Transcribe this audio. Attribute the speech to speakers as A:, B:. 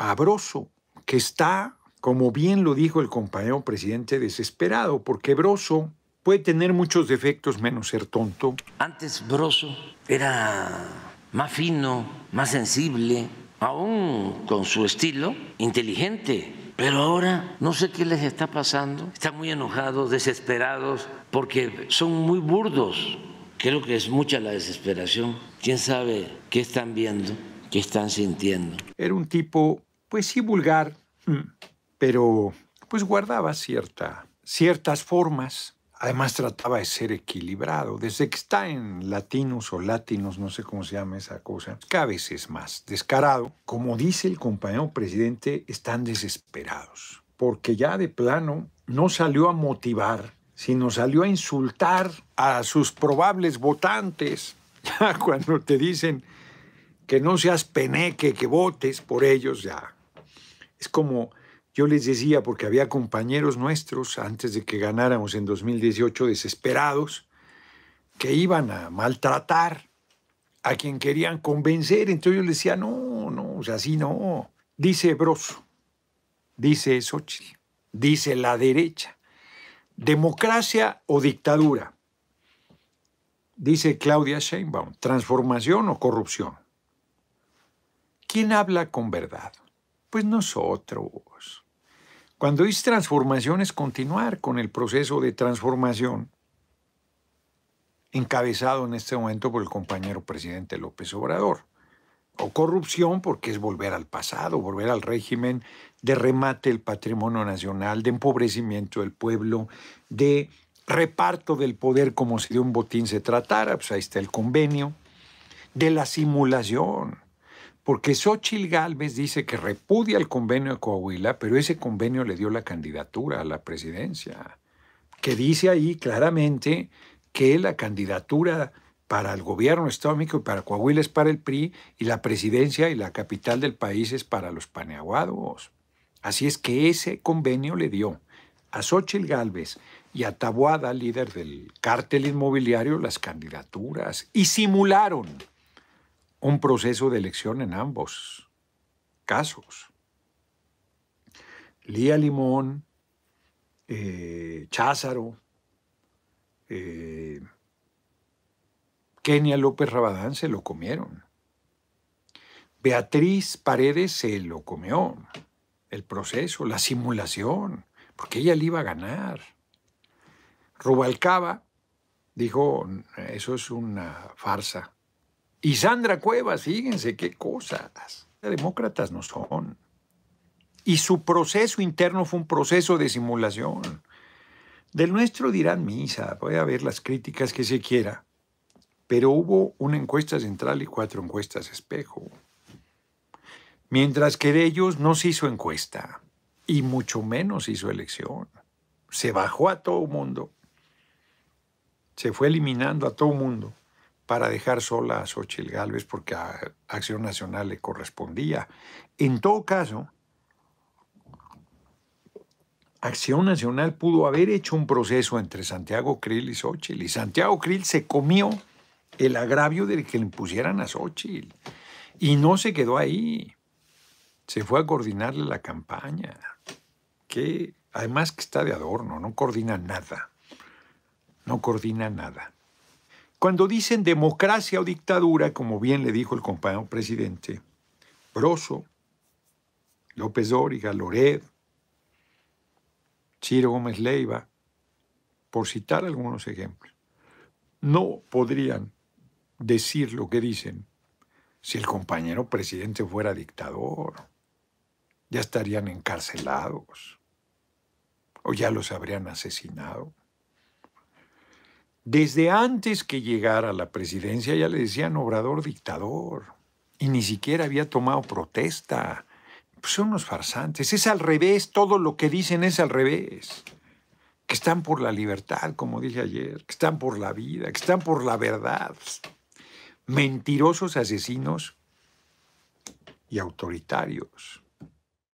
A: a que está, como bien lo dijo el compañero presidente, desesperado, porque Broso puede tener muchos defectos menos ser tonto. Antes Broso era más fino, más sensible, aún con su estilo, inteligente. Pero ahora no sé qué les está pasando. Están muy enojados, desesperados, porque son muy burdos. Creo que es mucha la desesperación. ¿Quién sabe qué están viendo, qué están sintiendo? Era un tipo pues sí vulgar, mm, pero pues guardaba cierta, ciertas formas. Además trataba de ser equilibrado. Desde que está en latinos o latinos, no sé cómo se llama esa cosa, cada vez es más descarado. Como dice el compañero presidente, están desesperados. Porque ya de plano no salió a motivar, sino salió a insultar a sus probables votantes. Ya cuando te dicen que no seas peneque, que votes por ellos, ya es como yo les decía, porque había compañeros nuestros, antes de que ganáramos en 2018, desesperados, que iban a maltratar a quien querían convencer. Entonces yo les decía, no, no, o sea, así no. Dice Broso, dice Xochitl, dice la derecha, democracia o dictadura. Dice Claudia Sheinbaum, transformación o corrupción. ¿Quién habla con verdad? Pues nosotros. Cuando es transformación es continuar con el proceso de transformación encabezado en este momento por el compañero presidente López Obrador. O corrupción porque es volver al pasado, volver al régimen de remate del patrimonio nacional, de empobrecimiento del pueblo, de reparto del poder como si de un botín se tratara, pues ahí está el convenio, de la simulación. Porque Xochil Gálvez dice que repudia el convenio de Coahuila, pero ese convenio le dio la candidatura a la presidencia, que dice ahí claramente que la candidatura para el gobierno estómico y para Coahuila es para el PRI y la presidencia y la capital del país es para los paneaguados. Así es que ese convenio le dio a Xochil Gálvez y a Tabuada, líder del cártel inmobiliario, las candidaturas y simularon un proceso de elección en ambos casos. Lía Limón, eh, Cházaro, eh, Kenia López Rabadán se lo comieron. Beatriz Paredes se lo comió. El proceso, la simulación, porque ella le iba a ganar. Rubalcaba dijo, eso es una farsa, y Sandra Cueva, fíjense qué cosas. Demócratas no son. Y su proceso interno fue un proceso de simulación. Del nuestro dirán misa, a ver las críticas que se quiera, pero hubo una encuesta central y cuatro encuestas espejo. Mientras que de ellos no se hizo encuesta, y mucho menos hizo elección. Se bajó a todo mundo, se fue eliminando a todo mundo para dejar sola a Xochitl Gálvez porque a Acción Nacional le correspondía. En todo caso, Acción Nacional pudo haber hecho un proceso entre Santiago Krill y Xochitl. Y Santiago Krill se comió el agravio de que le impusieran a Xochitl. Y no se quedó ahí. Se fue a coordinarle la campaña. Que además que está de adorno, no coordina nada. No coordina nada. Cuando dicen democracia o dictadura, como bien le dijo el compañero presidente, Broso, López Dóriga, Lored, Chiro Gómez Leiva, por citar algunos ejemplos, no podrían decir lo que dicen si el compañero presidente fuera dictador. Ya estarían encarcelados o ya los habrían asesinado. Desde antes que llegara a la presidencia ya le decían Obrador dictador y ni siquiera había tomado protesta. Pues son unos farsantes, es al revés, todo lo que dicen es al revés. Que están por la libertad, como dije ayer, que están por la vida, que están por la verdad. Mentirosos asesinos y autoritarios.